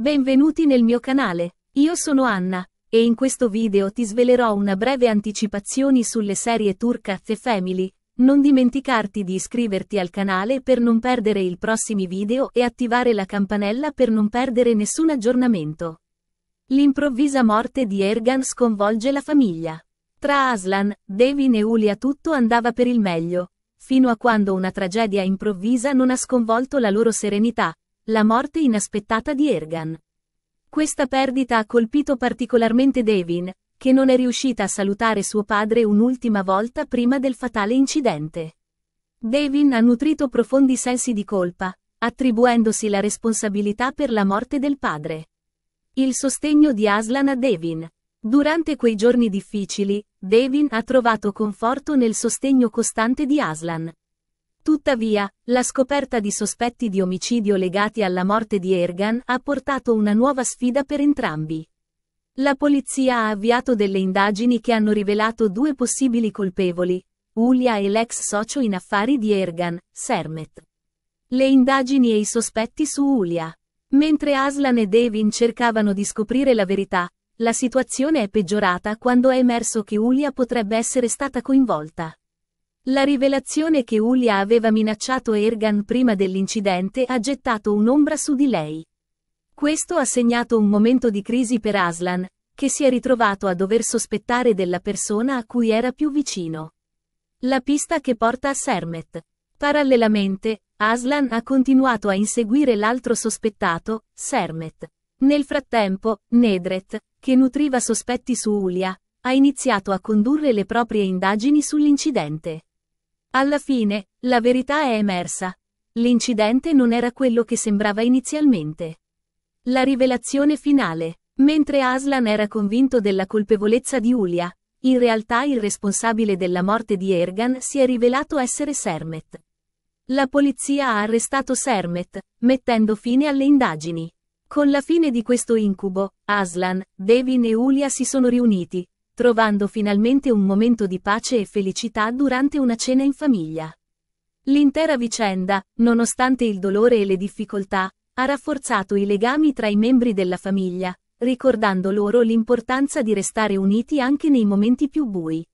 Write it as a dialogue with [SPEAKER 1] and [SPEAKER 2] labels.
[SPEAKER 1] Benvenuti nel mio canale, io sono Anna, e in questo video ti svelerò una breve anticipazione sulle serie turca The Family, non dimenticarti di iscriverti al canale per non perdere i prossimi video e attivare la campanella per non perdere nessun aggiornamento. L'improvvisa morte di Ergan sconvolge la famiglia. Tra Aslan, Devin e Ulia tutto andava per il meglio, fino a quando una tragedia improvvisa non ha sconvolto la loro serenità, la morte inaspettata di Ergan. Questa perdita ha colpito particolarmente Devin, che non è riuscita a salutare suo padre un'ultima volta prima del fatale incidente. Devin ha nutrito profondi sensi di colpa, attribuendosi la responsabilità per la morte del padre. Il sostegno di Aslan a Devin. Durante quei giorni difficili, Devin ha trovato conforto nel sostegno costante di Aslan. Tuttavia, la scoperta di sospetti di omicidio legati alla morte di Ergan ha portato una nuova sfida per entrambi. La polizia ha avviato delle indagini che hanno rivelato due possibili colpevoli, Ulia e l'ex socio in affari di Ergan, Sermet. Le indagini e i sospetti su Ulia. Mentre Aslan e Devin cercavano di scoprire la verità, la situazione è peggiorata quando è emerso che Ulia potrebbe essere stata coinvolta. La rivelazione che Ulia aveva minacciato Ergan prima dell'incidente ha gettato un'ombra su di lei. Questo ha segnato un momento di crisi per Aslan, che si è ritrovato a dover sospettare della persona a cui era più vicino. La pista che porta a Sermet. Parallelamente, Aslan ha continuato a inseguire l'altro sospettato, Sermet. Nel frattempo, Nedret, che nutriva sospetti su Ulia, ha iniziato a condurre le proprie indagini sull'incidente. Alla fine, la verità è emersa. L'incidente non era quello che sembrava inizialmente. La rivelazione finale. Mentre Aslan era convinto della colpevolezza di Ulia, in realtà il responsabile della morte di Ergan si è rivelato essere Sermet. La polizia ha arrestato Sermet, mettendo fine alle indagini. Con la fine di questo incubo, Aslan, Devin e Ulia si sono riuniti, trovando finalmente un momento di pace e felicità durante una cena in famiglia. L'intera vicenda, nonostante il dolore e le difficoltà, ha rafforzato i legami tra i membri della famiglia, ricordando loro l'importanza di restare uniti anche nei momenti più bui.